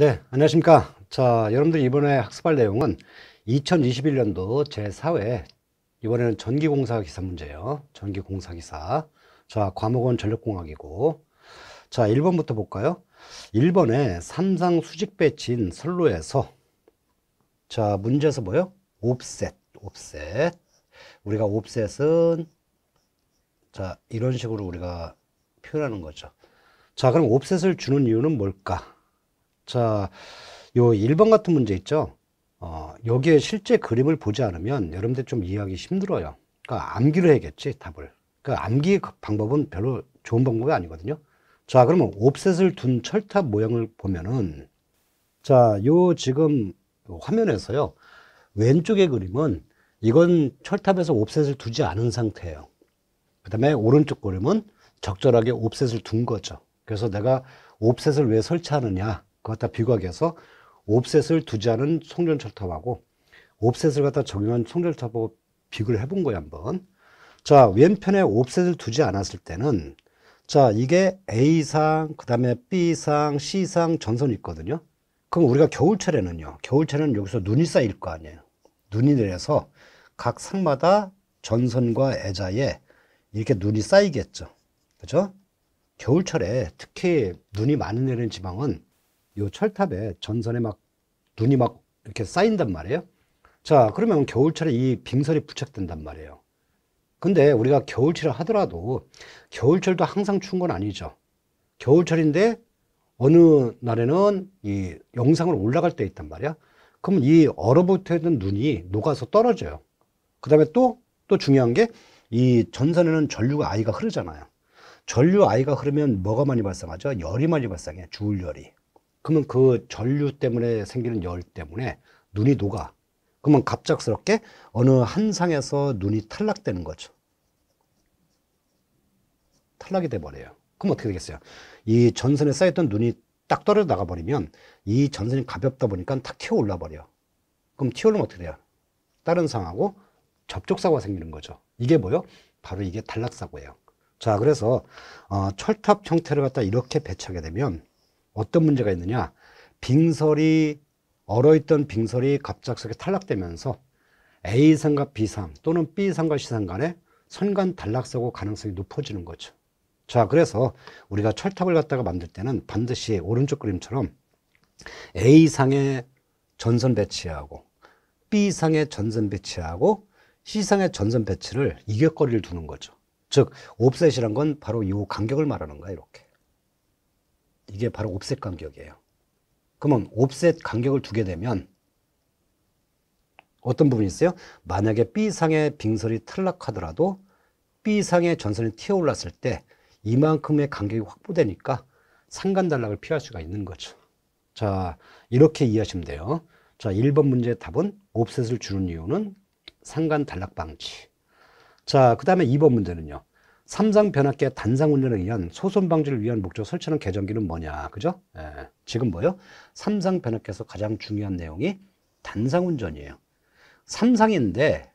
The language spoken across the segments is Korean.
네, 안녕하십니까. 자, 여러분들 이번에 학습할 내용은 2021년도 제4회 이번에는 전기공사 기사 문제예요. 전기공사 기사. 자, 과목은 전력공학이고. 자, 1번부터 볼까요? 1번에 삼상 수직 배치인 선로에서 자, 문제에서 뭐요? 옵셋, 옵셋. 우리가 옵셋은 자, 이런 식으로 우리가 표현하는 거죠. 자, 그럼 옵셋을 주는 이유는 뭘까? 자, 요 1번 같은 문제 있죠? 어, 여기에 실제 그림을 보지 않으면 여러분들 좀 이해하기 힘들어요. 그러니까 암기를 해야겠지, 답을. 그러니까 그 암기 방법은 별로 좋은 방법이 아니거든요. 자, 그러면 옵셋을 둔 철탑 모양을 보면은 자, 요 지금 화면에서요. 왼쪽의 그림은 이건 철탑에서 옵셋을 두지 않은 상태예요. 그 다음에 오른쪽 그림은 적절하게 옵셋을 둔 거죠. 그래서 내가 옵셋을 왜 설치하느냐 그것 다 비과학해서 옵셋을 두지 않은 송전철탑하고 옵셋을 갖다 적용한 송전탑하고 비교를 해본 거예요 한번 자 왼편에 옵셋을 두지 않았을 때는 자 이게 A상 그 다음에 B상 C상 전선이 있거든요 그럼 우리가 겨울철에는요 겨울철에는 여기서 눈이 쌓일 거 아니에요 눈이 내려서 각 상마다 전선과 애자에 이렇게 눈이 쌓이겠죠 그죠? 겨울철에 특히 눈이 많이 내리는 지방은 요 철탑에 전선에 막 눈이 막 이렇게 쌓인단 말이에요. 자, 그러면 겨울철에 이 빙설이 부착된단 말이에요. 근데 우리가 겨울철을 하더라도 겨울철도 항상 추운 건 아니죠. 겨울철인데 어느 날에는 이 영상을 올라갈 때 있단 말이야. 그러면 이 얼어붙어 있는 눈이 녹아서 떨어져요. 그 다음에 또, 또 중요한 게 이 전선에는 전류가 아이가 흐르잖아요. 전류 아이가 흐르면 뭐가 많이 발생하죠? 열이 많이 발생해. 주울열이. 그러면 그 전류 때문에 생기는 열 때문에 눈이 녹아. 그러면 갑작스럽게 어느 한 상에서 눈이 탈락되는 거죠. 탈락이 돼버려요. 그럼 어떻게 되겠어요? 이 전선에 쌓였던 눈이 딱 떨어져 나가버리면 이 전선이 가볍다 보니까 탁 튀어 올라버려. 요 그럼 튀어올면 어떻게 돼요? 다른 상하고 접촉사고가 생기는 거죠. 이게 뭐요? 예 바로 이게 탈락사고예요 자, 그래서 어, 철탑 형태를 갖다 이렇게 배치하게 되면 어떤 문제가 있느냐. 빙설이, 얼어있던 빙설이 갑작스럽게 탈락되면서 A상과 B상 또는 B상과 C상 간에 선간 단락사고 가능성이 높아지는 거죠. 자, 그래서 우리가 철탑을 갖다가 만들 때는 반드시 오른쪽 그림처럼 A상의 전선 배치하고 B상의 전선 배치하고 C상의 전선 배치를 이격거리를 두는 거죠. 즉, 옵셋이란 건 바로 이 간격을 말하는 거야, 이렇게. 이게 바로 옵셋 간격이에요. 그러면 옵셋 간격을 두게 되면 어떤 부분이 있어요? 만약에 B상의 빙설이 탈락하더라도 B상의 전선이 튀어올랐을 때 이만큼의 간격이 확보되니까 상간단락을 피할 수가 있는 거죠. 자, 이렇게 이해하시면 돼요. 자, 1번 문제의 답은 옵셋을 주는 이유는 상간단락 방지. 자, 그 다음에 2번 문제는요. 삼상 변압계 단상 운전에 의한 소손 방지를 위한 목적 설치하는 계정기는 뭐냐, 그죠? 예, 지금 뭐요? 삼상 변압기에서 가장 중요한 내용이 단상 운전이에요. 삼상인데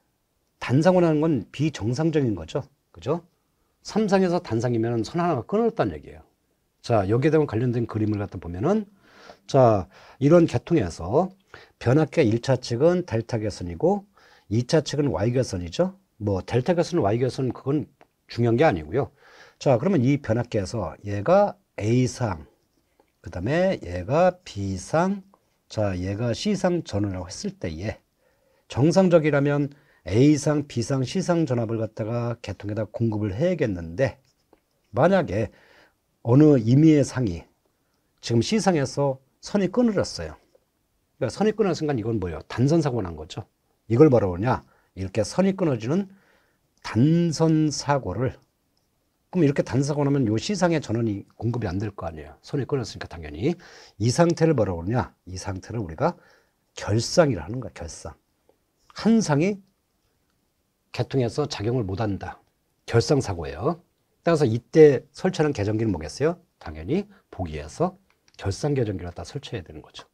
단상 운하는 건 비정상적인 거죠, 그죠? 삼상에서 단상이면 선 하나가 끊어졌다는 얘기예요. 자, 여기에 대한 관련된 그림을 갖다 보면은 자, 이런 계통에서 변압기 1차 측은 델타 개선이고 2차 측은 Y 결선이죠. 뭐 델타 결선, Y 결선 그건 중요한 게 아니고요. 자, 그러면 이 변압기에서 얘가 A상, 그 다음에 얘가 B상, 자, 얘가 C상 전원이라고 했을 때에 정상적이라면 A상, B상, C상 전압을 갖다가 개통에다 공급을 해야겠는데 만약에 어느 임의의 상이 지금 C상에서 선이 끊어졌어요. 그러니까 선이 끊어진 순간 이건 뭐예요? 단선사고 난 거죠. 이걸 뭐라고 하냐? 이렇게 선이 끊어지는 단선 사고를 그럼 이렇게 단사고 나면 요 시상의 전원이 공급이 안 될 거 아니에요. 손이 끊었으니까 당연히. 이 상태를 뭐라고 그러냐? 이 상태를 우리가 결상이라 하는 거야, 결상. 한 상이 개통해서 작용을 못 한다. 결상 사고예요. 따라서 이때 설치하는 계정기는 뭐겠어요? 당연히 보기에서 결상 계정기를 갖다 설치해야 되는 거죠.